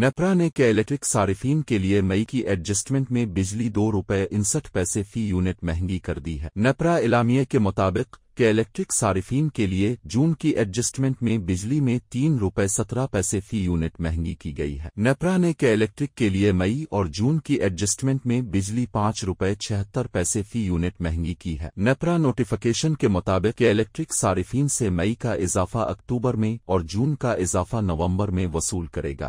नेप्रा ने के इलेक्ट्रिक सारिफिन के लिए मई की एडजस्टमेंट में बिजली दो रुपये इनसठ पैसे फी यूनिट महंगी कर दी है नेप्रा इलामिया के मुताबिक के इलेक्ट्रिक सारिफिन के लिए जून की एडजस्टमेंट में बिजली में तीन रुपये सत्रह पैसे फी यूनिट महंगी की गई है नेप्रा ने के के लिए मई और जून की एडजस्टमेंट में बिजली पाँच रुपये छिहत्तर पैसे फी यूनिट महंगी की है नेप्रा नोटिफिकेशन के मुताबिक के इलेक्ट्रिक सारिफिन से मई का इजाफा अक्टूबर में और जून का इजाफा नवम्बर में वसूल करेगा